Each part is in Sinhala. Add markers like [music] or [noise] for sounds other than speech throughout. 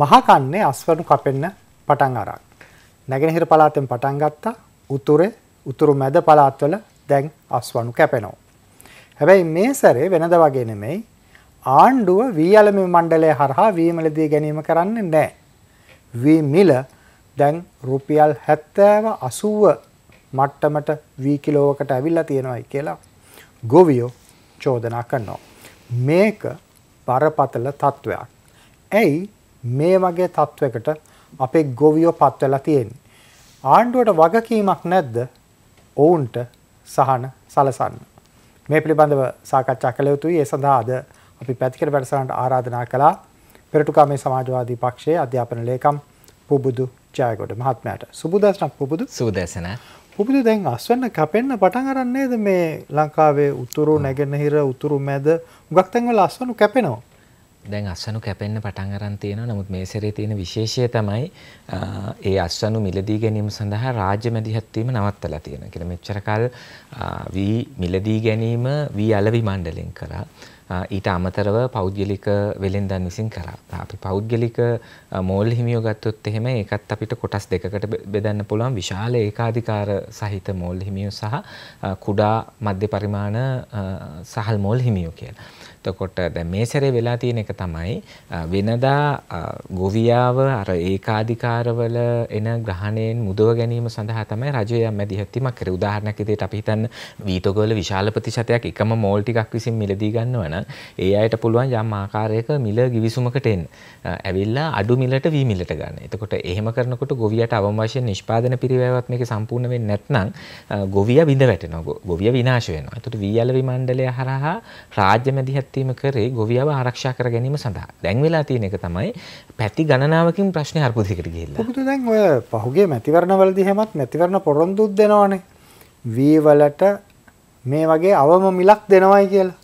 මහකන්නේ අස්වනු කපෙන්න පටන් අරක්. නැගෙනහිර පලාතෙන් පටන් ගත්තා උතුරේ උතුරු මැද පලාත්වල දැන් අස්වනු කැපෙනෝ. හැබැයි මේ සැරේ වෙනද වගේ නෙමෙයි ආණ්ඩුව වී අලමි මණ්ඩලය හරහා වීමලදී ගැනීම කරන්න නෑ. වී මිල දැන් රුපියල් හැත්තෑව අසුව මට්ටමට වීකිලෝවකට ඇවිල්ලා තියෙනවයි කියලා ගොවියෝ චෝදනා කරනවා. මේක බරපතල තත්ත්වයක්. ඇයි මේ වගේ තත්වයකට අපේ ගොවියෝ පත් වෙලා තියෙන්නේ. ආණ්ඩුවට වගකීමක් නැද්ද ඔවුන්ට සහන සලසන්න. මේ පිළිබඳව සාකච්ඡා කළ යුතුයි. ඒ සඳහා අද අපි පැතිකඩ වැඩසටහනට ආරාධනා කළා පෙරටුකාමේ සමාජවාදී පක්ෂයේ අධ්‍යාපන ලේකම් පුබුදු ජයගොඩ මහත්මයාට. සුබුදසනක් පුබුදු. සුබදසන. පුබුදු දැන් අස්වැන්න කැපෙන්න පටන් අරන් නේද මේ ලංකාවේ උතුරු නැගෙනහිර උතුරු මැද හුඟක් තැන්වල අස්වනු කැපෙනවා. දැන් අස්වනු කැපෙන්න පටන් අරන් තියෙනවා. නමුත් මේ සැරේ තියෙන විශේෂය තමයි ඒ අස්වනු මිලදී ගැනීම සඳහා රාජ්‍ය මැදිහත් වීම නවත්තලා තියෙනවා. කියලා මෙච්චර කල් වී මිලදී ගැනීම වී අලවි මණ්ඩලෙන් කරා. ඊට අමතරව පෞද්ගලික වෙලෙන්දන් විසින් කරා. අපි පෞද්ගලික මෝල් හිමියෝ ගත්තොත් එහෙම ඒකත් අපිට කොටස් දෙකකට බෙදන්න පුළුවන් විශාල ඒකාධිකාර සහිත මෝල් හිමියෝ සහ කුඩා මධ්‍ය පරිමාණ සහල් මෝල් හිමියෝ කියලා. එතකොට දැන් මේ සැරේ වෙලා තියෙන එක තමයි වෙනදා ගොවියාව අර ඒකාධිකාරවල එන ග්‍රහණයෙන් මුදව ගැනීම සඳහා තමයි රජය මැදිහත්වීමක් කරේ. උදාහරණයක් විදිහට අපි හිතන්න වීතගොල්ල විශාල ප්‍රතිශතයක් එකම මෝල් ටිකක් විසින් මිලදී ගන්නවා නම් ඒ අයට පුළුවන් යම් ආකාරයක මිල ගිවිසුමකට එන්න. ඇවිල්ලා අඩු මිලට වී මිලට ගන්න. එතකොට එහෙම කරනකොට ගොවියට අවශ්‍ය නිෂ්පාදන පිරිවැයවත් මේක සම්පූර්ණ වෙන්නේ නැත්නම් ගොවියා බිඳ වැටෙනවා. ගොවියා විනාශ වෙනවා. එතකොට වී ඇලවි මණ්ඩලය හරහා රාජ්‍ය මැදිහත් පැවැත්වීම කරේ ගොවියාව ආරක්ෂා කර ගැනීම සඳහා. දැන් වෙලා තියෙන එක තමයි පැති ගණනාවකින් ප්‍රශ්නේ අර්බුදයකට ගිහිල්ලා. පුදු දැන් ඔය පහුගිය මැතිවරණවලදී හැමත් මැතිවරණ පොරොන්දුත් දෙනවනේ. වී වලට මේ වගේ අවම මිලක් දෙනවයි කියලා.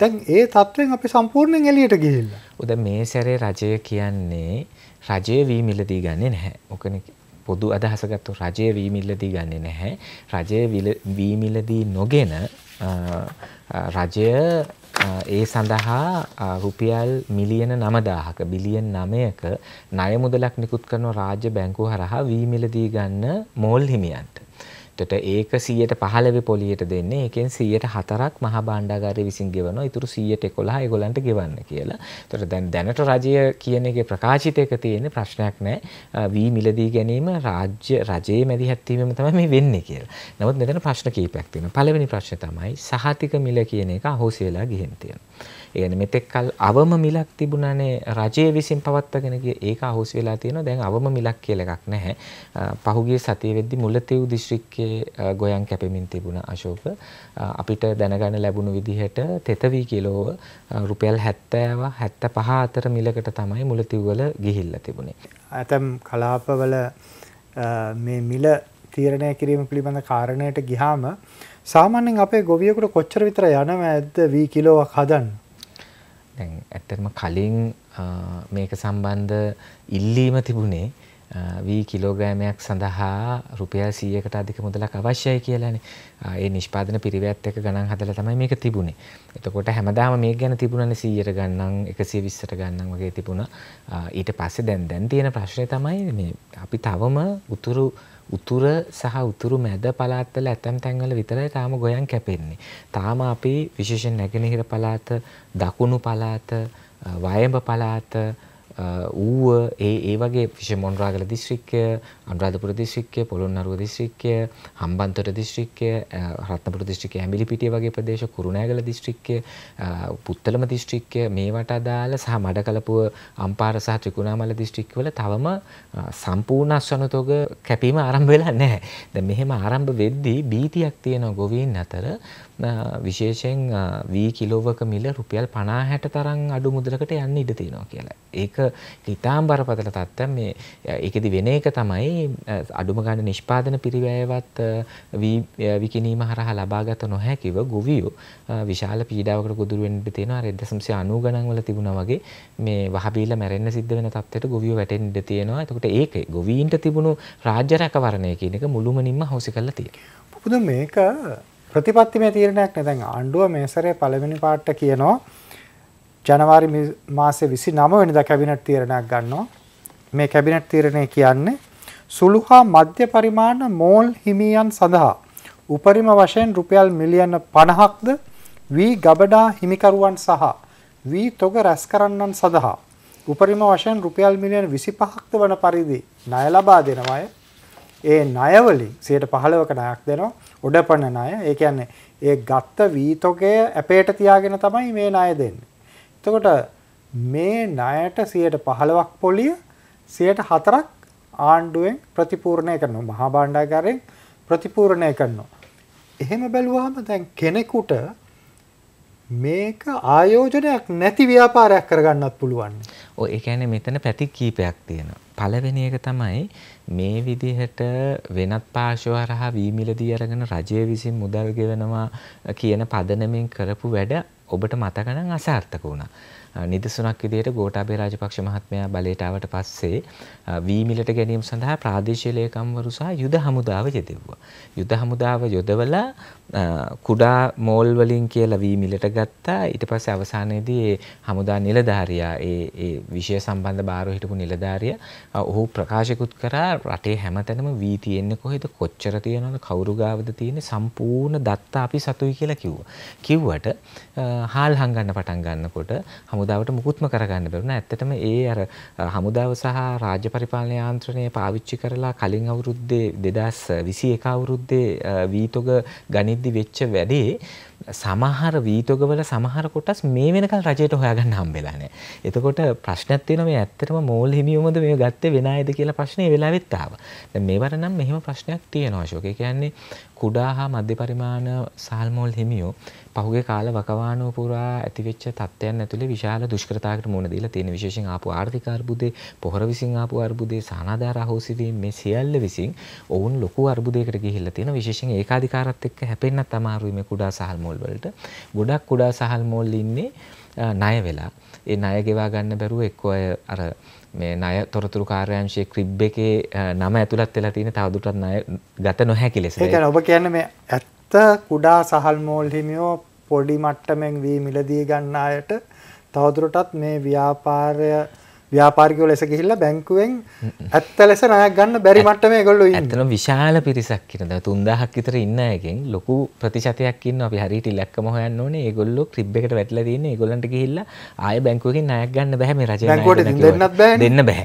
දැන් ඒ තත්ත්වෙන් අපි සම්පූර්ණයෙන් එළියට ගිහිල්ලා. ඔද මේ සැරේ රජය කියන්නේ රජය වී මිලදී ගන්නේ නැහැ. ඔකනේ පොදු අදහස ගත්තොත් රජය වී මිලදී ගන්නේ නැහැ. රජය වී මිලදී නොගෙන රජය ඒ සඳහා රුපියල් මිලියන 9000ක බිලියන් 9ක ණය මුදලක් නිකුත් කරන රාජ්‍ය බැංකුව හරහා වී මිලදී ගන්න මෝල් හිමියන්ට පැත්තට ඒක 115 පොලියට දෙන්නේ ඒකෙන් 104ක් මහා භාණ්ඩාගාරය විසින් ගෙවනවා ඊටු 111 ඒගොල්ලන්ට ගෙවන්න කියලා. ඒතර දැන් දැනට රජය කියන එකේ ප්‍රකාශිතයක තියෙන ප්‍රශ්නයක් නැහැ. වී මිලදී ගැනීම රාජ්‍ය රජයේ මැදිහත්වීමම තමයි මේ වෙන්නේ කියලා. නමුත් මෙතන ප්‍රශ්න කීපයක් තියෙනවා. පළවෙනි ප්‍රශ්නේ තමයි සහතික මිල කියන එක අහෝසි වෙලා ගිහින් තියෙනවා. ඒ කියන්නේ මෙතෙක්කල් අවම මිලක් තිබුණානේ රජය විසින් පවත්වාගෙන ගිය ඒක අහෝසි වෙලා තියෙනවා. දැන් අවම මිලක් කියලා එකක් නැහැ. පහුගිය සතිය වෙද්දි මුලතිව් දිස්ත්‍රික්කයේ ගොයන් කැපෙමින් තිබුණා අශෝක. අපිට දැනගන්න ලැබුණු විදිහට තෙතවි කිලෝව රුපියල් 70 75 අතර මිලකට තමයි මුලතිව් වල ගිහිල්ලා තිබුණේ. ඇතම් කලාපවල මේ මිල තීරණය කිරීම පිළිබඳ කාරණයට ගිහාම සාමාන්‍යයෙන් අපේ ගොවියෙකුට කොච්චර විතර යනවද 2 කිලෝවක් හදන්න දැන් ඇත්තටම කලින් මේක සම්බන්ධ ඉල්ලීම තිබුණේ වී කිලෝග්‍රෑමයක් සඳහා රුපියල් 100කට අධික මුදලක් අවශ්‍යයි කියලානේ. ඒ නිෂ්පාදන පිරිවැයත් එක්ක ගණන් හදලා තමයි මේක තිබුණේ. එතකොට හැමදාම මේක ගැන තිබුණනේ 100ට ගණන් 120ට ගණන් වගේ තිබුණා. ඊට පස්සේ දැන් දැන් තියෙන ප්‍රශ්නේ තමයි මේ අපි තවම උතුරු උතුර සහ උතුරු මැද පළාත්වල ඇතැම් තැන්වල විතරයි තාම ගොයන් කැපෙන්නේ. තාම අපි විශේෂයෙන් නැගෙනහිර පළාත, දකුණු පළාත, වයඹ පළාත, ඌව ඒ ඒ වගේ විශේෂ මොණරාගල දිස්ත්‍රික්කය, අනුරාධපුර දිස්ත්‍රික්කය, පොළොන්නරුව දිස්ත්‍රික්කය, හම්බන්තොට දිස්ත්‍රික්කය, රත්නපුර දිස්ත්‍රික්කය, ඇඹිලිපිටිය වගේ ප්‍රදේශ, කුරුණෑගල දිස්ත්‍රික්කය, පුත්තලම දිස්ත්‍රික්කය මේවට අදාළ සහ මඩකලපුව, අම්පාර සහ ත්‍රිකුණාමල දිස්ත්‍රික්කවල තවම සම්පූර්ණ අස්වනතොග කැපීම ආරම්භ වෙලා නැහැ. දැන් මෙහෙම ආරම්භ වෙද්දී බීතියක් තියෙන ගොවීන් අතර විශේෂයෙන් වී කිලෝවක මිල රුපියල් 50 60 තරම් අඩු මුදලකට යන්න ඉඩ තියෙනවා කියලා. ඒක ඊටාම් බරපතල තත්ත්වයක් මේ ඒකෙදි වෙන එක තමයි අඩුම ගන්න නිෂ්පාදන පිරිවැයවත් විකිණීම හරහා ලබාගත නොහැකිව ගොවියෝ විශාල පීඩාවකට ගොදුරු වෙන්න ඉඩ තියෙනවා. අර 1.90 ගණන් වල තිබුණා වගේ මේ වහබීල මැරෙන්න සිද්ධ වෙන තත්ත්වයට ගොවියෝ වැටෙන්න ඉඩ තියෙනවා. එතකොට ඒක ගොවීන්ට තිබුණු රාජ්‍ය රැකවරණය කියන එක මුළුමනින්ම හොසි කරලා තියෙනවා. පුදුම මේක ප්‍රතිපත්තිමය තීරණයක් නේ දැන් ආණ්ඩුව මේ සැරේ පළවෙනි පාට කියනවා ජනවාරි මාසේ 29 වෙනිදා කැබිනට් තීරණයක් ගන්නවා. මේ කැබිනට් තීරණය කියන්නේ සුළු හා මධ්‍ය පරිමාණ මෝල් හිමියන් සඳහා උපරිම වශයෙන් රුපියල් මිලියන 50ක්ද වී ගබඩා හිමිකරුවන් සහ වී තොග රැස් කරන්නන් සඳහා උපරිම වශයෙන් රුපියල් මිලියන 25ක්ද වන පරිදි ණය ලබා දෙනවාය. ඒ ණයවලින් 115ක ණයක් දෙනවා. උඩපණ ණය. ඒ කියන්නේ ඒ ගත්ත වීතෝකය අපේට තියාගෙන තමයි මේ ණය දෙන්නේ. එතකොට මේ ණයට 15ක් පොලිය 4ක් ආණ්ඩුවෙන් ප්‍රතිපූර්ණය කරනවා. මහා භාණ්ඩාගාරයෙන් ප්‍රතිපූර්ණය කරනවා. එහෙම බැලුවාම දැන් කෙනෙකුට මේක ආයෝජනයක් නැති ව්‍යාපාරයක් කරගන්නත් පුළුවන්. ඔය ඒ කියන්නේ මෙතන පැති කීපයක් තියෙනවා. පළවෙනි එක තමයි මේ විදිහට වෙනත් පාර්ශව හරහා වීමිලදී අරගෙන රජය විසින් මුදල් ගෙවනවා කියන පදනමින් කරපු වැඩ ඔබට මතක නම් අසාර්ථක වුණා. නිදසුනක් විදිහට ගෝඨාභය රාජපක්ෂ මහත්මයා බලයට ආවට පස්සේ වීමිලට ගැනීම සඳහා ප්‍රාදේශීය ලේකම්වරු සහ යුද හමුදාව යෙදෙව්වා. යුද හමුදාව යොදවලා කුඩා මෝල් වලින් කියලා වීමිලට ගත්තා. ඊට පස්සේ අවසානයේදී ඒ හමුදා නිලධාරියා ඒ ඒ විෂය සම්බන්ධ බාරව හිටපු නිලධාරියා ඔහු ප්‍රකාශිකුත් කරා රටේ හැමතැනම වී තියෙන්නේ කොහෙද කොච්චර තියෙනවද කවුරු ගාවද තියෙන්නේ සම්පූර්ණ දත්ත අපි සතුයි කියලා කිව්වා. කිව්වට හාල් හංගන්න පටන් ගන්නකොට හමුදාවට මුකුත්ම කරගන්න බැරුණා. ඇත්තටම ඒ අර හමුදාව සහ රාජ්‍ය පරිපාලන යාන්ත්‍රණය පාවිච්චි කරලා කලින් අවුරුද්දේ 2021 අවුරුද්දේ වීතොග ගනිද්දි වෙච්ච වැඩේ සමහර වීතොගවල සමහර කොටස් මේ වෙනකල් රජයට හොයාගන්න හම්බෙලා නැහැ. එතකොට ප්‍රශ්නයක් තියෙනවා මේ ඇත්තටම මෝල් හිමියොමද මේ ගත්තේ වෙන අයද කියලා ප්‍රශ්නේ වෙලාවෙත් ආවා. දැන් මේවට නම් මෙහෙම ප්‍රශ්නයක් තියෙනවා ශෝක. ඒ කියන්නේ කුඩා හා මධ්‍ය පරිමාණ සාල්මෝල් හිමියෝ පහුගේ කාල වකවානුව පුරා ඇතිවෙච්ච තත්ත්වයන් ඇතුළේ විශාල දුෂ්කරතාවකට මුහුණ දීලා තියෙන විශේෂයෙන් ආපු ආර්ථික අර්බුදේ, පොහොර විසින් ආපු අර්බුදේ, සානාධාර අහෝසිවීම මේ සියල්ල විසින් ඔවුන් ලොකු අර්බුදයකට ගිහිල්ලා තියෙන විශේෂයෙන් ඒකාධිකාරත් එක්ක හැපෙන්නත් අමාරුයි මේ කුඩා සහල් මෝල් වලට. ගොඩක් කුඩා සහල් මෝල් ඉන්නේ ණය වෙලා. ඒ ණය ගෙවා ගන්න බැරුව එක්කෝ අය අර මේ ණය තොරතුරු කාර්යාංශයේ ක්‍රිබ් එකේ නම ඇතුළත් වෙලා තියෙන තවදුරටත් ණය ගත නොහැකි ලෙස. ඒක ඔබ කියන්නේ මේ කුඩා සහල් මෝල් හිමියෝ පොඩි මට්ටමෙන් වී මිලදී ගන්න අයට තවදුරටත් මේ ව්‍යාපාරය ව්‍යාපාරිකව ලෙස ගිහිල්ලා බැංකුවෙන් ඇත්ත ලෙස ණයක් ගන්න බැරි මට්ටමේ ඒගොල්ලෝ ඉන්නේ. ඇත්තටම විශාල පිරිසක් ඉන්නවා. 3000ක් විතර ඉන්න අයගෙන් ලොකු ප්‍රතිශතයක් ඉන්නවා. අපි හරියට ඉලක්කම හොයන්න ඕනේ. ඒගොල්ලෝ ක්‍රිබ් එකට වැටලා තියෙන්නේ. ඒගොල්ලන්ට ගිහිල්ලා ආය බැංකුවකින් ණයක් ගන්න බෑ මේ රජය. බැංකුවට දෙන්නත් බෑ. දෙන්න බෑ.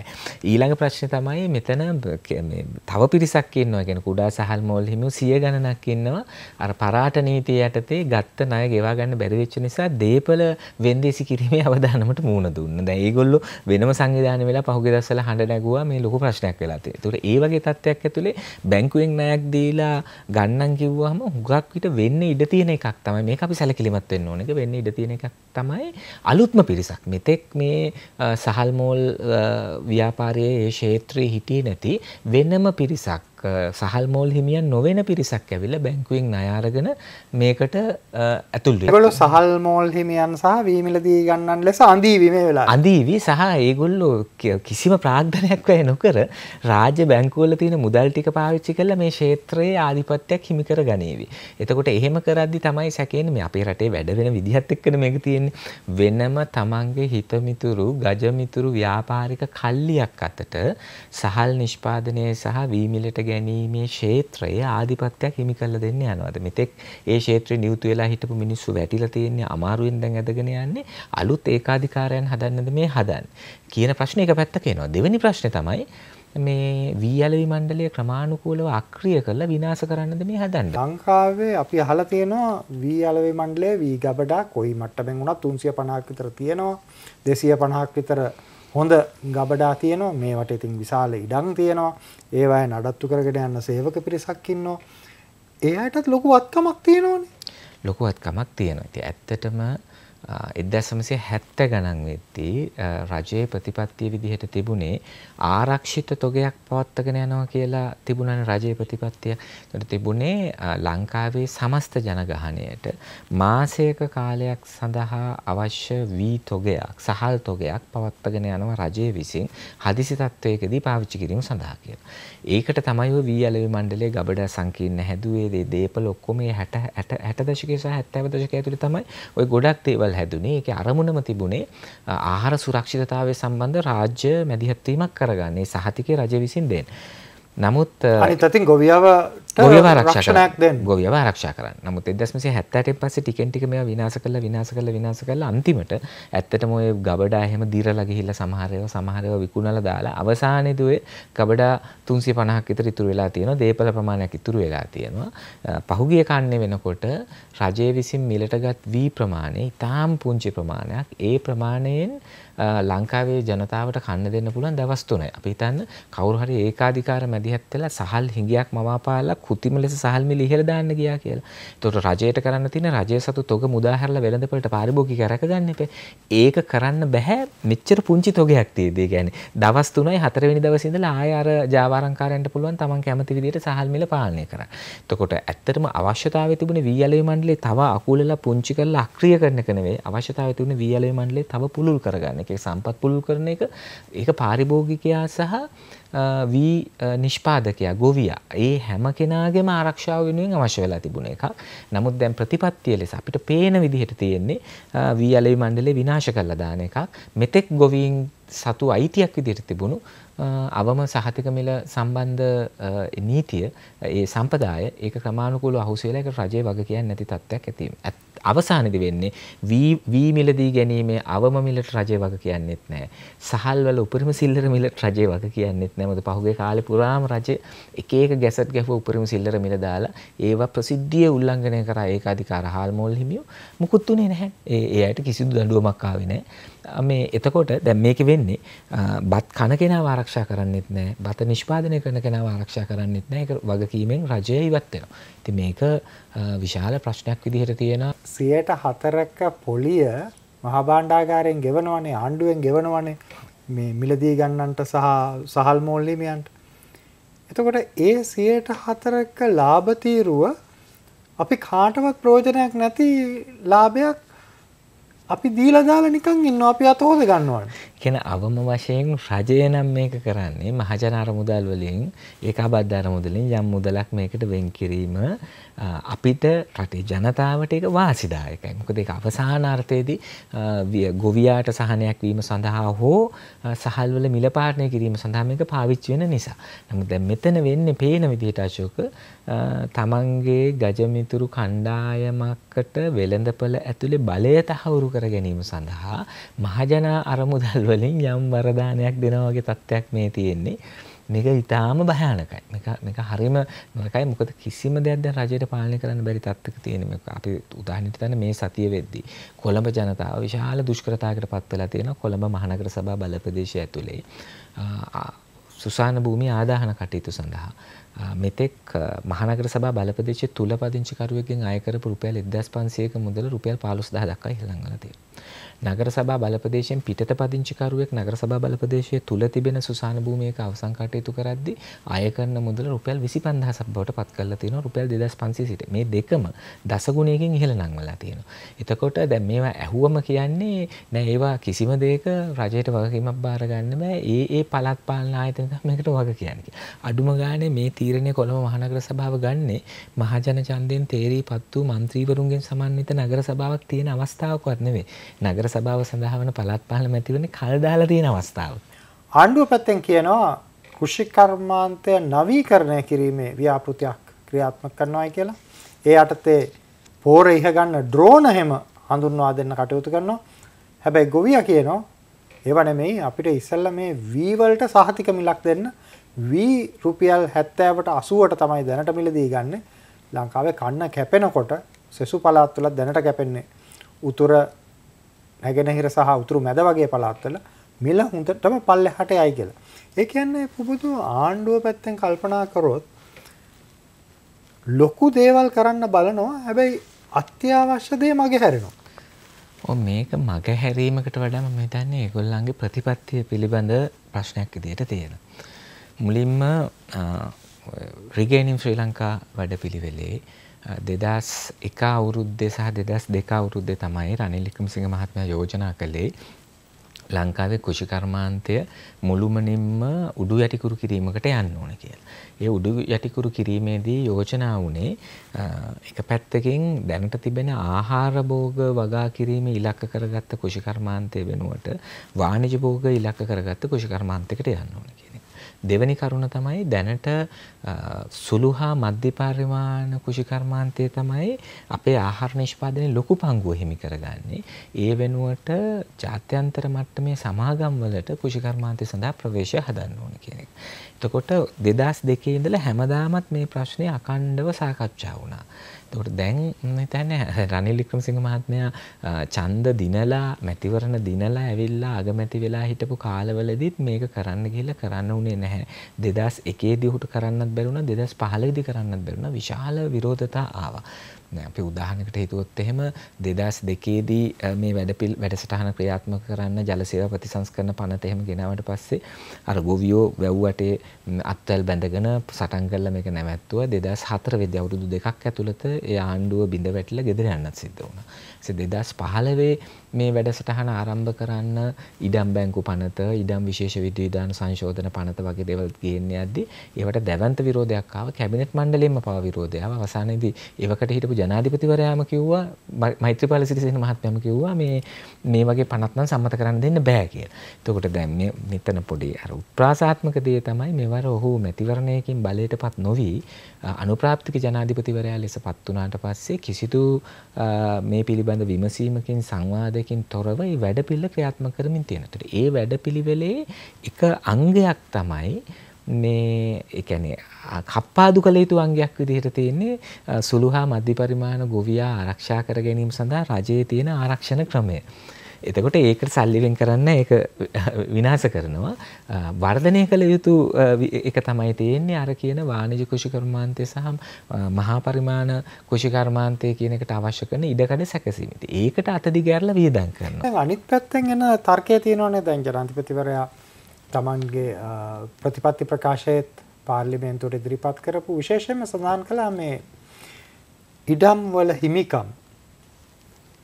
ඊළඟ ප්‍රශ්නේ තමයි මෙතන මේ තව පිරිසක් ඉන්නවා. කියන්නේ කුඩා සහල් මෝල් හිමියෝ සිය ගණනක් ඉන්නවා. අර පරාට නීතිය යටතේ ගත්ත ණය ගෙවා ගන්න බැරි වෙච්ච නිසා දේපල වෙන්දේසි කිරීමේ අවදානමට මූණ දුන්නා. දැන් ඒගොල්ලෝ වෙනම සංවිධාන වෙලා පහුගිය දවස්වල හඬ නැගුවා මේ ලොකු ප්‍රශ්නයක් වෙලා තියෙනවා. ඒකට ඒ වගේ තත්ත්වයක් ඇතුලේ බැංකුවෙන් ණයක් දීලා ගන්නම් කිව්වහම හුඟක් විට වෙන්න ඉඩ තියෙන එකක් තමයි. මේක අපි සැලකිලිමත් වෙන්න ඕන එක වෙන්න ඉඩ තියෙන එකක් තමයි අලුත්ම පිරිසක්. මෙතෙක් මේ සහල් මෝල් ව්‍යාපාරයේ ඒ ක්ෂේත්‍රයේ හිටියේ නැති වෙනම පිරිසක් සහල් මෝල් හිමියන් නොවෙන පිරිසක් ඇවිල්ලා බැංකුවෙන් ණය අරගෙන මේකට ඇතුල් වෙනවා. ඒගොල්ලෝ සහල් මෝල් හිමියන් සහ වීමිලදී ගන්නන් ලෙස අඳීවි මේ වෙලාවේ. අඳීවි සහ ඒගොල්ලෝ කිසිම ප්‍රාග්ධනයක් වැය නොකර රාජ්‍ය බැංකුවල තියෙන මුදල් ටික පාවිච්චි කරලා මේ ක්ෂේත්‍රයේ ආධිපත්‍යයක් හිමි කර ගනීවි. එතකොට එහෙම කරද්දි තමයි සැකෙන්නේ මේ අපේ රටේ වැඩ වෙන විදිහත් එක්කනේ මේක තියෙන්නේ. වෙනම තමන්ගේ හිතමිතුරු, ගජමිතුරු ව්‍යාපාරික කල්ලියක් අතට සහල් නිෂ්පාදනයේ සහ වීමිලට ගැනීමේ ක්ෂේත්‍රයේ ආධිපත්‍යයක් හිමි කරලා දෙන්න යනවාද මෙතෙක් ඒ ක්ෂේත්‍රේ නියුතු වෙලා හිටපු මිනිස්සු වැටිලා තියෙන්නේ අමාරුවෙන් දැන් ඇදගෙන යන්නේ අලුත් ඒකාධිකාරයන් හදන්නද මේ හදන්නේ කියන ප්‍රශ්නේ එක පැත්තක එනවා දෙවෙනි ප්‍රශ්නේ තමයි මේ වීඇලවි මණ්ඩලය ක්‍රමාණුකූලව අක්‍රිය කරලා විනාශ කරන්නද මේ හදන්න. ලංකාවේ අපි අහලා තියෙනවා වීඇලවි මණ්ඩලය වී ගබඩා කොයි මට්ටමෙන් වුණත් 350ක් විතර තියෙනවා. 250ක් විතර හොඳ ගබඩා තියෙනවා මේවට ඉතින් විශාල ඉඩම් තියෙනවා ඒවයි නඩත්තු කරගෙන යන්න සේවක පිරිසක් ඉන්නවා ඒ අයටත් ලොකු වත්කමක් තියෙනවනේ ලොකු වත්කමක් තියෙනවා ඉතින් ඇත්තටම එදදසමසේ හැත්ත ගණන් වෙද්දී රජයේ ප්‍රතිපත්තිය විදිහට තිබුණේ ආරක්ෂිත තොගයක් පවත්තගෙන යනවා කියලා තිබුණන රජයේ ප්‍රතිපත්තිය ට තිබුණේ ලංකාවේ සමස්ත ජනගහනයට මාසයක කාලයක් සඳහා අවශ්‍ය වී තොගයක් සහල් තොගයක් පවත්වගෙන යනවා රජය විසින් හදිසි තත්ත්වයකදී පාවිච්චි කිරීම සඳහා කියලා. ඒකට තමයි ඔය වී ඇලවි මණ්ඩලය ගබඩා සංකීර්ණ හැදුවේ දේ දේපල ඔක්කොම 60 60 දශකයේ සහ 70 දශකයේ ඇතුළේ තමයි ඔය ගොඩක් දේවල් හැදුනේ. ඒකේ අරමුණම තිබුණේ ආහාර සුරක්ෂිතතාවය සම්බන්ධ රාජ්‍ය මැදිහත් වීමක් කරගන්නේ සහතිකේ රජ විසින් දෙන්නේ. නමුත් අනිතතින් ගොවියාව ගොවියාව ආරක්ෂා කරන්න ගොවියාව ආරක්ෂා කරන්න. නමුත් 1970 න් පස්සේ ටිකෙන් ටික මේවා විනාශ කරලා විනාශ කරලා විනාශ කරලා අන්තිමට ඇත්තටම ඔය ගබඩා එහෙම දිරලා ගිහිල්ලා සමහර ඒවා සමහර ඒවා විකුණලා දාලා අවසානයේදී ඔය ගබඩා 350ක් විතර ඉතුරු වෙලා තියෙනවා. දේපල ප්‍රමාණයක් ඉතුරු වෙලා තියෙනවා. පහුගිය කන්නේ වෙනකොට රජය විසින් මිලටගත් වී ප්‍රමාණය ඊටාම් පුංචි ප්‍රමාණයක් ඒ ප්‍රමාණයෙන් ලංකාවේ ජනතාවට කන්න දෙන්න පුළුවන් දවස් තුනයි. අපි හිතන්න කවුරු හරි ඒකාධිකාර මැදිහත් වෙලා සහල් හිඟියක් මවාපාලා කෘතිම ලෙස සහල් මිල ඉහළ දාන්න ගියා කියලා. එතකොට රජයට කරන්න තියෙන රජය සතු තොග මුදා හැරලා වෙළඳපළට පාරිභෝගික අරකගන්න එපා. ඒක කරන්න බෑ මෙච්චර පුංචි තොගයක් තියදී. කියන්නේ දවස් 3යි 4 වෙනි දවසේ ඉඳලා ආය අර ජාවාරම්කාරයන්ට පුළුවන් තමන් කැමති විදිහට සහල් මිල පාලනය කරන්න. එතකොට ඇත්තටම අවශ්‍යතාවය තිබුණේ වීඇලේ මණ්ඩලේ තව අකුලලා පුංචි කරලා අක්‍රිය කරන එක නෙවෙයි. අවශ්‍යතාවය තිබුණේ වීඇලේ මණ්ඩලේ තව පුළුල් කරගන්න. එක සම්පත් පුළුල් කරන එක ඒක පාරිභෝගිකයා සහ වී නිෂ්පාදකයා ගොවියා ඒ හැම කෙනාගේම ආරක්ෂාව වෙනුවෙන් අවශ්‍ය වෙලා තිබුණ එකක්. නමුත් දැන් ප්‍රතිපත්තිය ලෙස අපිට පේන විදිහට තියෙන්නේ වී අලෙවි මණ්ඩලේ විනාශ කරලා දාන එකක්. මෙතෙක් ගොවීන් සතු අයිතියක් විදිහට තිබුණු අවම සහතික මිල සම්බන්ධ නීතිය ඒ සම්පදාය ඒක ක්‍රමාණුකූලව අහුසෙලා ඒක රජයේ වග කියන්නේ නැති තත්ත්වයක් ඇති අවසානයේදී වෙන්නේ වී මිලදී ගැනීමේ අවම මිලට රජය වග කියන්නෙත් නැහැ. සහල්වල උපරිම සිල්ලර මිලට රජය වග කියන්නෙත් නැහැ. මොකද පහුගිය කාලේ පුරාම රජ එක එක ගැසට් ගැහුවා උපරිම සිල්ලර මිල දාලා ඒවා ප්‍රසිද්ධියේ උල්ලංඝනය කරා ඒකාධිකාර හාල් මෝල් හිමියෝ මුකුත් උනේ නැහැ. ඒ ඒ අයට කිසිදු දඬුවමක් ආවේ නැහැ. මේ එතකොට දැන් මේක වෙන්නේ බත් කන කෙනාව ආරක්ෂා කරන්නෙත් නැහැ බත නිෂ්පාදනය කරන කෙනාව ආරක්ෂා කරන්නෙත් නැහැ ඒක වගකීමෙන් රජය ඉවත් වෙනවා. ඉතින් මේක විශාල ප්‍රශ්නයක් විදිහට තියෙන 104ක පොලිය මහා භාණ්ඩාගාරයෙන් ගෙවනවනේ ආණ්ඩුවෙන් ගෙවනවනේ මේ මිලදී ගන්නන්ට සහ සහල් මෝල්ලිමයන්ට. එතකොට ඒ 104ක ලාභ තීරුව අපි කාටවත් ප්‍රයෝජනයක් නැති ලාභයක් අපි දීලා දාලා නිකන් ඉන්නවා අපි අත හොද ගන්නවනේ. කියන අවම වශයෙන් රජය නම් මේක කරන්නේ මහජන අරමුදල් වලින් ඒකාබද්ධ අරමුදලින් යම් මුදලක් මේකට වෙන් කිරීම අපිට රටේ ජනතාවට ඒක වාසිදායකයි. මොකද ඒක අවසානාර්ථයේදී ගොවියාට සහනයක් වීම සඳහා හෝ සහල්වල මිලපාටනය කිරීම සඳහා මේක පාවිච්චි වෙන නිසා. නමුත් දැන් මෙතන වෙන්නේ පේන විදිහට අශෝක තමන්ගේ ගජමිතුරු කණ්ඩායමකට වෙළඳපළ ඇතුලේ බලය තහවුරු කර ගැනීම සඳහා මහජන අරමුදල් දේවල් වලින් යම් වරදානයක් දෙනවා වගේ තත්ත්වයක් මේ තියෙන්නේ. මේක ඉතාම භයානකයි. මේක මේක හරිම නරකයි. මොකද කිසිම දෙයක් දැන් රජයට පාලනය කරන්න බැරි තත්ත්වක තියෙන මේක. අපි උදාහරණයක් ගන්න මේ සතිය වෙද්දී කොළඹ ජනතාව විශාල දුෂ්කරතාවයකට පත් වෙලා තියෙනවා කොළඹ මහනගර සභා බල ප්‍රදේශය ඇතුලේ. සුසාන භූමි ආදාහන කටයුතු සඳහා මෙතෙක් මහනගර සභා බලපදිංචි තුල පදිංචිකරුවෙකුගෙන් අය කරපු රුපියල් 1500ක මුදල රුපියල් 15000 දක්වා ඉල්ලන් වෙලා තියෙනවා. නගර සභා බලපදේශයෙන් පිටත පදිංචිකරුවෙක් නගර සභා බලපදේශයේ තුල තිබෙන සුසාන භූමියක අවසන් කටයුතු කරද්දී අය කරන මුදල රුපියල් 25000ක් බවට පත් කරලා තියෙනවා රුපියල් 2500 සිට. මේ දෙකම දසගුණයකින් ඉහළ නංවලා තියෙනවා. එතකොට දැන් මේවා ඇහුවම කියන්නේ නෑ ඒවා කිසිම දෙයක රජයට වගකීමක් බාර ගන්න බෑ. ඒ ඒ පළාත් පාලන ආයතන මේකට වග කියන්නේ. අඩුම ගානේ මේ තීරණය කොළඹ මහනගර සභාව ගන්නේ මහජන ඡන්දයෙන් තේරී පත් වූ മന്ത്രിවරුන්ගෙන් සමන්විත නගර සභාවක් තියෙන අවස්ථාවකවත් නෙවෙයි. නගර නගර සභාව සඳහා වන පළාත් පාලන මැතිවරණේ කල් දාලා තියෙන අවස්ථාව. ආණ්ඩුව පැත්තෙන් කියනවා කෘෂි කර්මාන්තය නවීකරණය කිරීමේ ව්‍යාපෘතියක් ක්‍රියාත්මක කරනවායි කියලා. ඒ යටතේ පෝර ඉහ ගන්න ඩ්‍රෝන හැම හඳුන්වා දෙන්න කටයුතු කරනවා. හැබැයි ගොවියා කියනවා ඒව නෙමෙයි අපිට ඉස්සෙල්ලා මේ V වලට සහතික මිලක් දෙන්න V රුපියල් 70ට 80ට තමයි දැනට මිල දී ගන්න. ලංකාවේ කන්න කැපෙනකොට සෙසු පළාත් තුල දැනට කැපෙන්නේ උතුර නැගෙනහිර සහ උතුරු මැද වගේ පළාත්වල මිල හොඳටම පල්ලෙහාට යයි කියලා. ඒ කියන්නේ පුබුදු ආණ්ඩුව පැත්තෙන් කල්පනා කරොත් ලොකු දේවල් කරන්න බලනවා හැබැයි අත්‍යවශ්‍ය දේ මගේ හැරෙනවා. මේක මග හැරීමකට වඩම මෙතන්නේ ඒගොල්ලන්ගේ ප්‍රතිපත්තිය පිළිබඳ ප්‍රශ්නයක් ඉදියට තියෙන. මුලින්ම රිගේනිම් ශ්‍රී ලංකා වැඩ පිළිවෙලේ දෙදස් එක අවුරුද්දේ සහ දෙදස් දෙක අවුරුද්දේ තමයි රනිල් වික්‍රමසිංහ මහත්මයා යෝජනා කළේ ලංකාවේ කෘෂිකර්මාන්තය මුළුමනින්ම උඩු යටිකුරු කිරීමකට යන්න ඕන කියලා. ඒ උඩු යටිකුරු කිරීමේදී යෝජනා වුණේ එක පැත්තකින් දැනට තිබෙන ආහාර භෝග වගා කිරීම ඉලක්ක කරගත්ත කෘෂිකර්මාන්තය වෙනුවට වාණිජ භෝග ඉලක්ක කරගත්ත කෘෂිකර්මාන්තයකට යන්න ඕන කියලා. දෙවැනි කරුණ තමයි දැනට සුළු හා මධ්‍යපරිමාණ කුෂිකර්මාන්තය තමයි අපේ ආහාර නිෂ්පාදනයේ ලොකු පංගුව හිමි කරගන්නේ. ඒ වෙනුවට ජාත්‍යන්තර මට්ටමේ සමාගම් වලට කුෂිකර්මාන්තය සඳහා ප්‍රවේශය හදන්න ඕන කියන එක. එතකොට 2002 ඉඳලා හැමදාමත් මේ ප්‍රශ්නේ අකණ්ඩව සාකච්ඡා වුණා. එතකොට දැන් හිතන්නේ [laughs] රනිල් වික්‍රමසිංහ මහත්මයා ඡන්ද දිනලා මැතිවරණ දිනලා ඇවිල්ලා අගමැති වෙලා හිටපු කාලවලදීත් මේක කරන්න ගිහිල්ලා කරන්න උනේ නැහැ 2001 දී උහුට කරන්නත් බැරි වුණා 2015 දී කරන්නත් බැරි වුණා විශාල විරෝධතා ආවා නෑ අපි උදාහරණයකට හිතුවොත් එහෙම 2002 දී මේ වැඩපිළ වැඩසටහන ක්‍රියාත්මක කරන්න ජලසේවා ප්‍රතිසංස්කරණ පනත එහෙම ගෙනාවට පස්සේ අර ගොවියෝ වැව් වටේ අත්වැල් බැඳගෙන සටන් කරලා මේක නැවැත්තුවා 2004 වෙද්දී අවුරුදු දෙකක් ඇතුළත ඒ ආණ්ඩුව බිඳ වැටිලා ගෙදර යන්නත් සිද්ධ වුණා. ඉතින් 2015 මේ වැඩසටහන ආරම්භ කරන්න ඉඩම් බැංකු පනත ඉඩම් විශේෂ විද්‍යවිධාන සංශෝධන පනත වගේ දේවල් ගෙන්න යද්දී ඒවට දැවන්ත විරෝධයක් ආව කැබිනට් මණ්ඩලයෙන්ම පවා විරෝධය ආවා අවසානයේදී ඒවකට හිටපු ජනාධිපතිවරයාම කිව්වා මෛත්‍රීපාල සිරිසේන මහත්මයාම කිව්වා මේ මේ වගේ පනත් නම් සම්මත කරන්න දෙන්න බෑ කියලා. එතකොට දැන් මේ මෙතන පොඩි අර උත්ප්‍රාසාත්මක දේ තමයි මෙවර ඔහු මැතිවරණයකින් බලයටපත් නොවි අනුප්‍රාප්තික ජනාධිපතිවරයා ලෙස පත් වුණාට පස්සේ කිසිදු මේ පිළිබඳ විමසීමකින් සංවාදයකින් දෙකකින් තොරව මේ වැඩපිළිවෙල ක්‍රියාත්මක කරමින් තියෙනවා. ඒ වැඩපිළිවෙලේ එක අංගයක් තමයි මේ ඒ කියන්නේ කප්පාදු කළ යුතු අංගයක් විදිහට තියෙන්නේ සුළු හා මධ්‍ය පරිමාණ ගොවියා ආරක්ෂා කර ගැනීම සඳහා රජයේ තියෙන ආරක්ෂණ ක්‍රමය. එතකොට ඒකට සල්ලිවෙන් කරන්න ඒක විනාස කරනවා. වර්ධනය කළ යුතු එක තමයි තියෙන්නේ අර කියන වාණිජ කෘෂි කර්මාන්තය සහ මහා පරිමාණ කෘෂි කර්මාන්තය කියන එකට අවශ්‍ය කරන ඉඩකඩ සැකසීම. ඒකට අතදි ගැරලා වියදම් කරනවා. අනිත් පැත්තෙන් එන තර්කය තියෙනවානේ දැන් ජනාධිපතිවරයා තමන්ගේ ප්‍රතිපත්ති ප්‍රකාශයත් පාර්ලිමේන්තුවට ඉදිරිපත් කරපු විශේෂයෙන්ම සඳහන් කළා මේ ඉඩම් වල හිමිකම්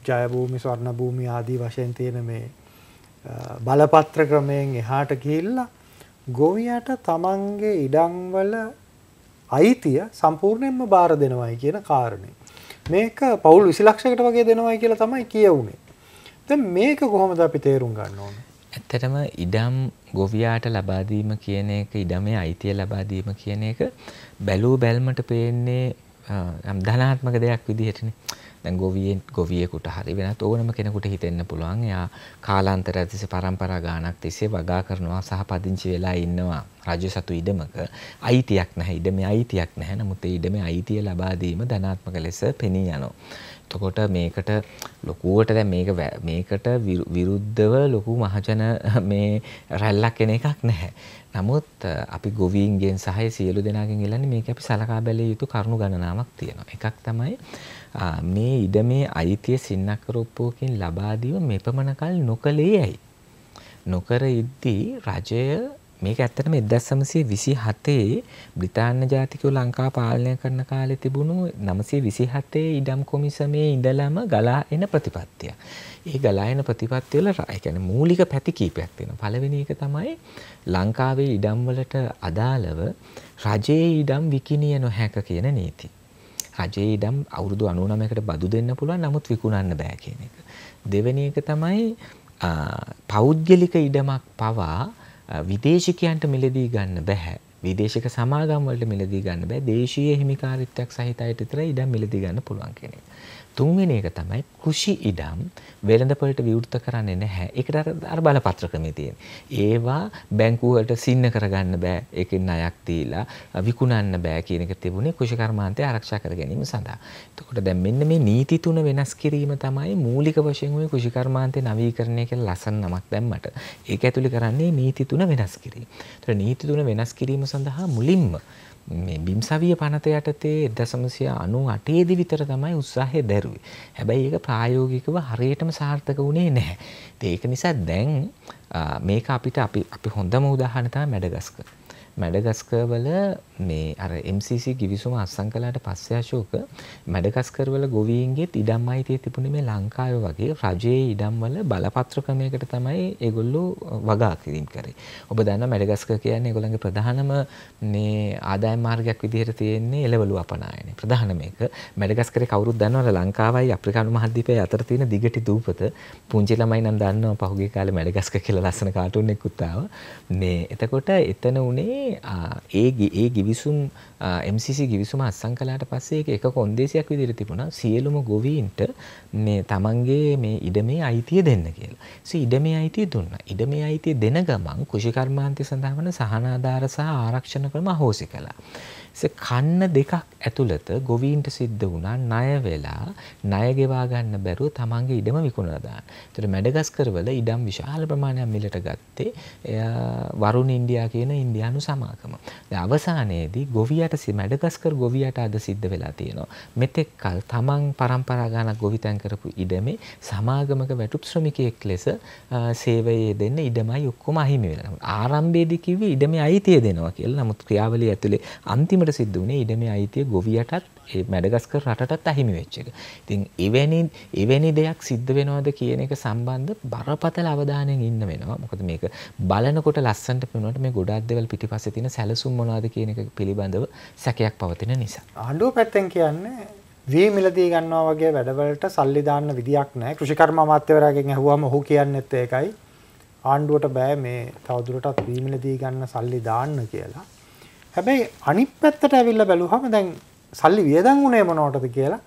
ජයභූමි ස්වර්ණ භූමි ආදී වශයෙන් තියෙන මේ බලපත්‍ර ක්‍රමයෙන් එහාට ගිහිල්ලා ගොවියට තමන්ගේ ඉඩම්වල අයිතිය සම්පූර්ණයෙන්ම බාර දෙනවයි කියන කාරණේ. මේක පවුල් විසිලක්ෂකට වගේ දෙනවයි කියලා තමයි කියවුනේ. දැන් මේක කොහොමද අපි තේරුම් ගන්න ඕන? ඇත්තටම ඉඩම් ගොවියාට ලබා දීම කියන එක ඉඩමේ අයිතිය ලබා දීම කියන එක බැලූ බැල්මට පේන්නේ ධනාත්මක දෙයක් විදිහටනේ. දැන් ගොවියෙන් ගොවියෙකුට හරි වෙනත් ඕනම කෙනෙකුට හිතෙන්න පුළුවන් එයා කාලාන්තරය තිස්සේ પરම්පරා ගානක් තිස්සේ වගා කරනවා සහ පදිංචි වෙලා ඉන්නවා රජු සතු ඉඩමක අයිතියක් නැහැ ඉඩමේ අයිතියක් නැහැ නමුත් ඒ ඉඩමේ අයිතිය ලබා දීම ධනාත්මක ලෙස පෙනී යනවා එතකොට මේකට ලොකුවට දැන් මේක මේකට විරුද්ධව ලොකු මහජන [laughs] මේ රැල්ලක් එන එකක් නැහැ. නමුත් අපි ගොවීන්ගෙන් සහ සියලු දෙනාගෙන් ඉල්ලන්නේ මේක අපි සලකා බැලිය යුතු කරුණු ගණනාවක් තියෙනවා. එකක් තමයි මේ ඉඩමේ අයිතිය සින්නකරොප්පෝකින් ලබා දීම මෙපමණකල් නොකලේ ඇයි. නොකර ඉද්දී රජය මේක ඇත්තටම 1927 බ්‍රිතාන්‍ය ජාතිකයෝ ලංකාව පාලනය කරන කාලේ තිබුණු 927 ඉඩම් කොමිසමේ ඉඳලම ගලා එන ප්‍රතිපත්තිය. ඒ ගලා එන ප්‍රතිපත්ති වල ඒ කියන්නේ මූලික පැති කීපයක් තියෙනවා. පළවෙනි එක තමයි ලංකාවේ ඉඩම් වලට අදාළව රජයේ ඉඩම් විකිණිය නොහැක කියන නීතිය. රජයේ ඉඩම් අවුරුදු 99කට බදු දෙන්න පුළුවන් නමුත් විකුණන්න බෑ කියන එක. දෙවෙනි එක තමයි පෞද්ගලික ඉඩමක් පවා විදේශිකයන්ට මිලදී ගන්න බෑ. විදේශික සමාගම් වලට මිලදී ගන්න බෑ. දේශීය හිමිකාරීත්වයක් සහිත අයට විතරයි ඉඩම් මිලදී ගන්න පුළුවන් කියන එක. තුන්වෙනි එක තමයි කෘෂි ඉඩම් වෙළඳපොළට විවෘත කරන්නේ නැහැ. ඒකට අර අර බලපත්‍ර ක්‍රමේ තියෙන. ඒවා බැංකුවට සින්න කරගන්න බෑ. ඒකෙන් ණයක් දීලා විකුණන්න බෑ කියන එක තිබුණේ කෘෂි කර්මාන්තය ආරක්ෂා කර ගැනීම සඳහා. එතකොට දැන් මෙන්න මේ නීති තුන වෙනස් කිරීම තමයි මූලික වශයෙන් ওই කෘෂි කර්මාන්තේ නවීකරණය කියලා ලස්සන නමක් දැම්මට. ඒක ඇතුලේ කරන්නේ නීති තුන වෙනස් කිරීම. ඒතර නීති තුන වෙනස් කිරීම සඳහා මුලින්ම බිම්සවිය පනත යටතේ දසමසය අනු අටේදි විතර තමයි උත්සාහය දැරුවේ. හැබැයි ඒක ප්‍රායෝගිකව හරියටම සාර්ථක වුණේ නැහැ. ඒක නිසා දැන් මේක අපිට අපි හොඳම උදාහනතා මැඩගස්ක. මැඩගස්කවල මේ අර MCC කිවිසුම අත්සන් කළාට පස්සේ අශෝක මැඩගස්කර්වල ගොවීන්ගෙත් ඉඩම් අයිතිය තිබුණේ මේ ලංකාව වගේ රජයේ ඉඩම්වල බලපත්‍රකමයකට තමයි ඒගොල්ලෝ වගා කිරීම කරේ. ඔබ දන්න මැඩගස්කර් කියන්නේ ඒගොල්ලන්ගේ ප්‍රධානම මේ ආදායම් මාර්ගයක් විදිහට තියෙන්නේ එළවලු අපනායනය. ප්‍රධානම එක මැඩගස්කරේ කවුරුත් දන්නවද ලංකාවයි අප්‍රිකානු මහද්වීපය අතර තියෙන දිගටි දූපත. පුංචි ළමයි නම් දන්නවා පහුගිය කාලේ මැඩගස්කර් කියලා ලස්සන කාටුන් එකක් උත්තාව. මේ එතකොට එතන උනේ ඒ ඒ ගිවිසුම් MCC ගිවිසුම අත්සන් කළාට පස්සේ එක කොන්දේසියක් විදිහට තිබුණා සියලුම ගොවීන්ට මේ තමන්ගේ මේ ඉඩමේ අයිතිය දෙන්න කියලා. ඉතින් ඉඩමේ අයිතිය දුන්නා. ඉඩමේ අයිතිය දෙන ගමන් කෘෂිකර්මාන්තය සඳහා වන සහනාධාර සහ ආරක්ෂණ ක්‍රම අහෝසි කළා. කන්න දෙකක් ඇතුළත ගොවීන්ට සිද්ධ වුණා ණය වෙලා ණය ගෙවා ගන්න බැරුව තමන්ගේ ඉඩම විකුණලා දාන්න. ඒතර මැඩගස්කරවල ඉඩම් විශාල ප්‍රමාණයක් මිලට ගත්තේ වරුණ ඉන්දියා කියන ඉන්දියානු සමාගම. දැන් අවසානයේදී ගොවියට මැඩගස්කර් ගොවියට අද සිද්ධ වෙලා තියෙනවා. මෙතෙක් කල තමන් પરම්පරා ගානක් ගොවිතැන් කරපු ඉඩමේ සමාගමක වැටුප් ශ්‍රමිකයෙක් ලෙස සේවයේ දෙන්න ඉඩමයි ඔක්කොම අහිමි වෙලා. ආරම්භයේදී කිව්වේ ඉඩමේ අයිතිය දෙනවා කියලා. නමුත් ක්‍රියාවලිය ඇතුලේ අන්තිම කිරීමට සිද්ධ වනේ ඉඩම අයිතිය ගොවියටත් මැඩගස්ක රටත් අහිමි වෙච්ච එක. ඉතින් එවැනි එවැනි දෙයක් සිද්ධ වෙනවාද කියන එක සම්බන්ධ බරපතල අවධානයෙන් ඉන්න වෙනවා මොකද මේක බලනකොට ලස්සන්ට පෙනුවට මේ ගොඩක් දෙවල් පිටිපස්ස තින සැලසුම් මොනාද කියන එක පිළිබඳව සැකයක් පවතින නිසා. ආණ්ඩුව පැත්තෙන් කියන්නේ වී මිලදී ගන්නවා වගේ වැඩවලට සල්ලි දාන්න විදියක් නැහැ. කෘෂිකර්ම අමාත්‍යවරයාගෙන් ඇහුවම ඔහු කියන්නේත් ඒකයි. ආණ්ඩුවට බෑ මේ තවදුරටත් වී මිලදී ගන්න සල්ලි දාන්න කියලා. හැබැයි අනිත් පැත්තට ඇවිල්ල බැලුහම දැන් සල්ලි වියදන් වුණේ මොනෝටද කියලා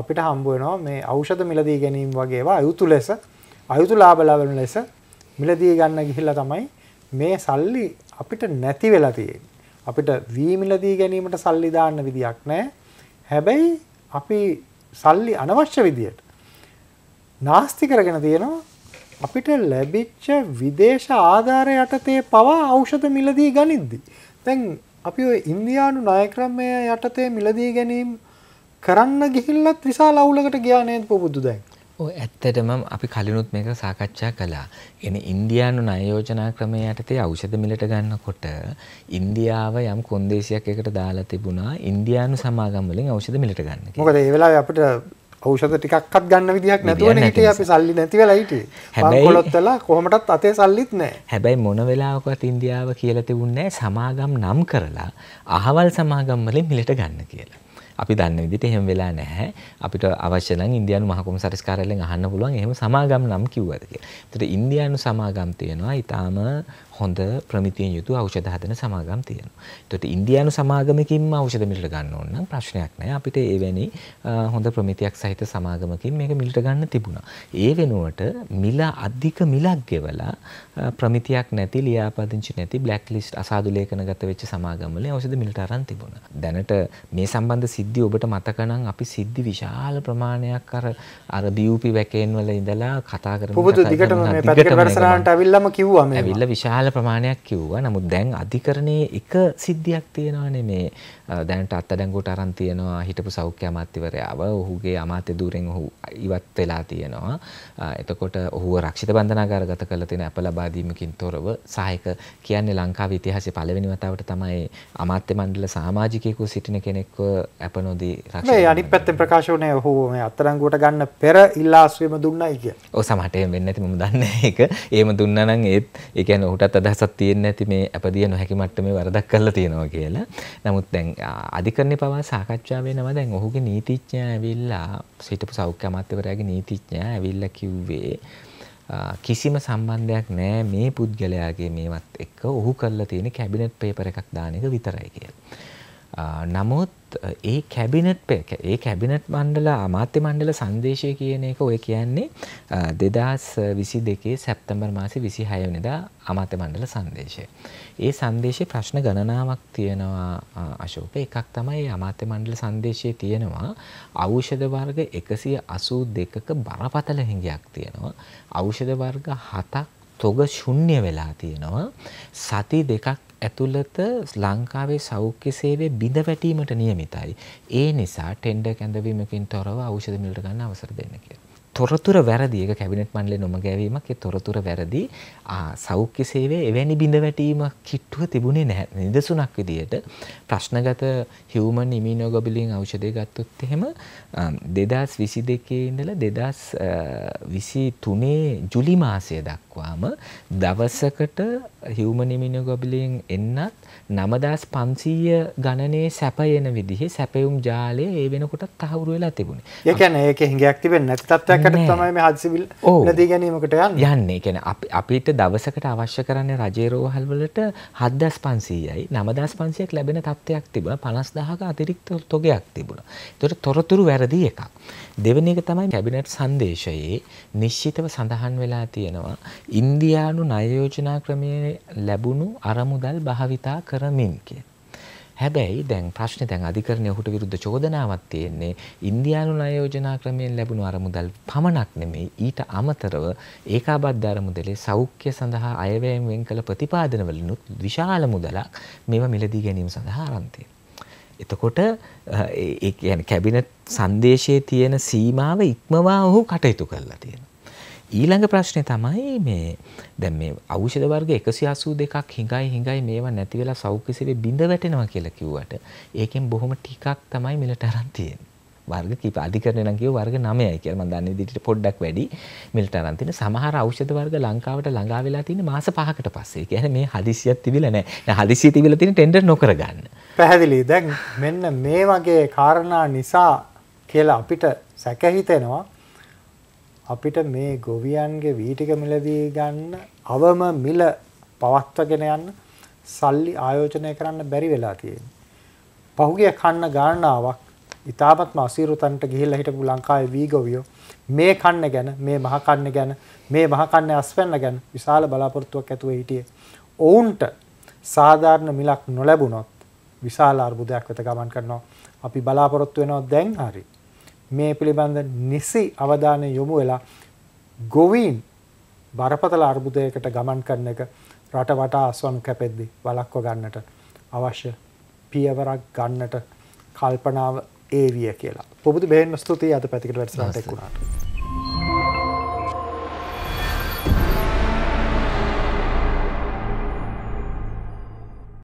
අපිට හම්බුවනවා මේ ඖෂධ මිලදී ගැනීම වගේවා අයුතු ලෙස අයුතු ලාබලාවන ලෙස මිලදී ගන්න ගිහිල්ල තමයි මේ සල්ලි අපිට නැති වෙලා තියෙන් අපිට වීමිලදී ගැනීමට සල්ලි දාන්න විදියක් නෑ හැබැයි අපි සල්ලි අනවශ්‍ය විදියට නාස්ති කරගෙන තියෙනවා අපිට ලැබිච්ච විදේශ ආධාරය යටතේ පවා ඖෂධ මිලදී ගනිද්දි. තැන් අපි ඔය ඉන්දියානු නායක්‍රමය යටතේ මිලදී ගැනීම් කරන්න ගිහිල්ලත් විශාල අවුලකට ගියා නේද පුබුදු දැන්. ඔය ඇත්තටම අපි කලිනුත් මේක සාකච්ඡා කළා. කියන්නේ ඉන්දියානු ණය යෝජනා ක්‍රමය යටතේ ඖෂධ මිලට ගන්නකොට ඉන්දියාව යම් කොන්දේසියක් එකට දාලා තිබුණා ඉන්දියානු සමාගම් වලින් ඖෂධ මිලට ගන්න කියලා. මොකද ඒ වෙලාවේ අපිට ෞෂධ ටිකක්වත් ගන්න විදිහක් නැතුවනේ හිටියේ අපි සල්ලි නැති වෙලා හිටියේ. බංකොලොත් වෙලා කොහොමටත් අතේ සල්ලිත් නැහැ. හැබැයි මොන වෙලාවකවත් ඉන්දියාව කියලා තිබුණේ සමාගම් නම් කරලා අහවල් සමාගම් වලින් මිලට ගන්න කියලා. අපි දන්න විදිහට එහෙම වෙලා නැහැ. අපිට අවශ්‍ය නම් ඉන්දියානු මහ කොමසාරිස් කාර්යාලයෙන් අහන්න පුළුවන් එහෙම සමාගම් නම් කිව්වද කියලා. ඒතර ඉන්දියානු සමාගම් තියෙනවා ඊටාම හොඳ ප්‍රමිතියෙන් යුතු ඖෂධ හදන සමාගම් තියෙනවා. එතකොට ඉන්දියානු සමාගමකින්ම ඖෂධ මිලට ගන්න ඕන නම් ප්‍රශ්නයක් නැහැ. අපිට එවැනි හොඳ ප්‍රමිතියක් සහිත සමාගමකින් මේක මිලට ගන්න තිබුණා. ඒ වෙනුවට මිල අධික මිලක් ගෙවලා ප්‍රමිතියක් නැති ලියාපදිංචි නැති බ්ලැක් ලිස්ට් අසාදු ලේඛනගත වෙච්ච සමාගම් වල ඖෂධ මිලට අරන් තිබුණා. දැනට මේ සම්බන්ධ සිද්ධි ඔබට මතක නම් අපි සිද්ධි විශාල ප්‍රමාණයක් අර අර BUP වැකේන් වල ඉඳලා කතා කරන දිගටම මේ පැත්තකට වැඩසටහනට අවිල්ලම කිව්වා මේ. අවිල්ල විශාල විශාල ප්‍රමාණයක් කිව්වා. නමුත් දැන් අධිකරණයේ එක සිද්ධියක් තියෙනවානේ මේ දැනට අත්අඩංගුවට අරන් තියෙනවා හිටපු සෞඛ්‍ය අමාත්‍යවරයාව. ඔහුගේ අමාත්‍ය ධූරෙන් ඔහු ඉවත් වෙලා තියෙනවා. එතකොට ඔහුව රක්ෂිත බන්ධනාගාරගත කරලා තියෙන අප ලබා දීමකින් තොරව සහායක කියන්නේ ලංකාවේ ඉතිහාසයේ පළවෙනි වතාවට තමයි අමාත්‍ය මණ්ඩල සමාජිකයෙකු සිටින කෙනෙක්ව අප නොදී රක්ෂිත මේ අනිත් පැත්තෙන් ප්‍රකාශ වුණේ ඔහු මේ අත්අඩංගුවට ගන්න පෙර ඉල්ලාස්වීම දුන්නයි කිය. ඔව් සමහරට එහෙම වෙන්නේ නැති මම දන්නේ [laughs] ඒක. එහෙම දුන්නා නම් ඒත් ඒ කියන්නේ ඔහුටත් අදහසක් තියෙන්නේ නැති මේ අපදිය නොහැකි මට්ටමේ වරදක් කරලා තියෙනවා කියලා. නමුත් දැන් අධිකරණය පවා සාකච්ඡා වෙනවා දැන් ඔහුගේ නීතිඥයා ඇවිල්ලා සිටපු සෞඛ්‍ය අමාත්‍යවරයාගේ නීතිඥයා ඇවිල්ලා කිව්වේ කිසිම සම්බන්ධයක් නෑ මේ පුද්ගලයාගේ මේවත් එක්ක ඔහු කරලා තියෙන කැබිනට් පේපර එකක් දාන එක විතරයි කියලා. නමුත් ඒ කැබිනට් පෙක ඒ කැබිනට් මණ්ඩල අමාත්‍ය මණ්ඩල සංදේශය කියන එක ඔය කියන්නේ දෙදස් විසි දෙකේ සැප්තම්බර් මාසි විසි හයවනිදා අමාත්‍ය මණ්ඩල සංදේශය. ඒ සංදේශය ප්‍රශ්න ගණනාවක් තියෙනවා අශෝක එකක් තමයි අමාත්‍ය මණ්ඩල සංදේශය තියෙනවා අෞෂධ වර්ග එකසිය අසූ දෙකක බරපතල හිඟයක් තියෙනවා. අෞෂධ වර්ග හතක් තොග ශුන්‍ය වෙලා තියෙනවා. සති දෙකක් ඇතුළත ලංකාවේ සෞඛ්‍ය සේවය බිඳ වැටීමට නියමිතයි. ඒ නිසා ටෙන්ඩර් කැඳවීමකින් තොරව ඖෂධ මිලට ගන්න අවසර දෙන්න කියලා. තොරතුර වැරදි ඒක කැබිනට් මණ්ඩලේ නොම ගැවීමක් ඒ තොරතුර වැරදි සෞඛ්‍ය සේවයේ එවැනි බිඳ වැටීම කිට්ටුව තිබුණේ නැහැ. නිදසුනක් විදියට ප්‍රශ්නගත හියුමන් ඉමියුනෝග්ලොබුලින් ඖෂධය ගත්තොත් එහෙම 2022 ඉඳලා 2023 ජූලි මාසය දක්වා දක්වාම දවසකට හියුමන් ඉමියුනොග්ලොබුලින් එන්නත් 9500 ගණනේ සැපයන විදිහේ සැපයුම් ජාලය ඒ වෙනකොට තහවුරු වෙලා තිබුණේ. ඒ කියන්නේ ඒකේ හිඟයක් තිබෙන්නේ නැති තත්ත්වයකට තමයි මේ හදිසිවිල් නැති ගැනීමකට යන්නේ. යන්නේ. ඒ කියන්නේ අපිට දවසකට අවශ්‍ය කරන්නේ රජේ රෝහල් වලට 7500යි 9500ක් ලැබෙන තත්ත්වයක් තිබුණා 50000ක අතිරික්ත තොගයක් තිබුණා. ඒතර තොරතුරු වැරදි එකක්. දෙවන එක තමයි කැබිනට් සංදේශයේ නිශ්චිතව සඳහන් වෙලා තියෙනවා ඉන්දියානු ණය යෝජනා ක්‍රමයේ ලැබුණු අරමුදල් භාවිතා කරමින් කියලා. හැබැයි දැන් ප්‍රශ්න දැන් අධිකරණය ඔහුට විරුද්ධ චෝදනාවක් තියෙන්නේ ඉන්දියානු ණය යෝජනා ක්‍රමයෙන් ලැබුණු අරමුදල් පමණක් නෙමෙයි ඊට අමතරව ඒකාබද්ධ අරමුදලේ සෞඛ්‍ය සඳහා අයවැයෙන් වෙන් කළ ප්‍රතිපාදනවලිනුත් විශාල මුදලක් මේවා මිලදී ගැනීම සඳහා ආරම්භ එතකොට ඒ කියන්නේ කැබිනට් සංදේශයේ තියෙන සීමාව ඉක්මවා ඔහු කටයුතු කළා තියෙනවා. ඊළඟ ප්‍රශ්නේ තමයි මේ දැන් මේ ඖෂධ වර්ග 182ක් හිඟයි හිඟයි මේවා නැති වෙලා සෞඛ්‍ය සේවයේ බිඳ වැටෙනවා කියලා කිව්වට ඒකෙන් බොහොම ටිකක් තමයි මිලට අරන් තියෙන්නේ. වර්ග කීප අධිකරණය නම් කියුව වර්ග 9යි කියලා මම දන්නේ දිටිට පොඩ්ඩක් වැඩි මිල්ටන් අරන් තියෙන සමහර ඖෂධ වර්ග ලංකාවට ළඟා වෙලා තියෙන්නේ මාස 5කට පස්සේ. ඒ කියන්නේ මේ හදිසියක් තිබිලා නැහැ. දැන් හදිසිය තිබිලා තියෙන ටෙන්ඩර් නොකර ගන්න. පැහැදිලි. දැන් මෙන්න මේ වගේ කාරණා නිසා කියලා අපිට සැකහිතෙනවා අපිට මේ ගොවියන්ගේ වීටික මිලදී ගන්න අවම මිල පවත්වගෙන යන්න සල්ලි ආයෝජනය කරන්න බැරි වෙලා තියෙනවා. පහුගිය කන්න ගණනාවක් ඉතාමත්ම අසීරුතන්ට ගිහිල්ලා හිටපු ලංකාවේ වීගවියෝ මේ කන්න ගැන මේ මහ කන්න ගැන මේ මහ කන්නේ අස්වැන්න ගැන විශාල බලාපොරොත්තුවක් ඇතුව හිටියේ. ඔවුන්ට සාධාරණ මිලක් නොලැබුණොත් විශාල අර්බුදයක් වෙත ගමන් කරනවා. අපි බලාපොරොත්තු වෙනවා දැන් හරි. මේ පිළිබඳ නිසි අවධානය යොමු වෙලා ගොවීන් බරපතල අර්බුදයකට ගමන් කරන එක රට වටා අස්වනු කැපෙද්දි වළක්ව ගන්නට අවශ්‍ය පියවරක් ගන්නට කල්පනාව ඒවිය කියලා පොබුදු බේෙන් ස්තුතියි අද පැතිකට වැටසනාටෙක්ුණාට.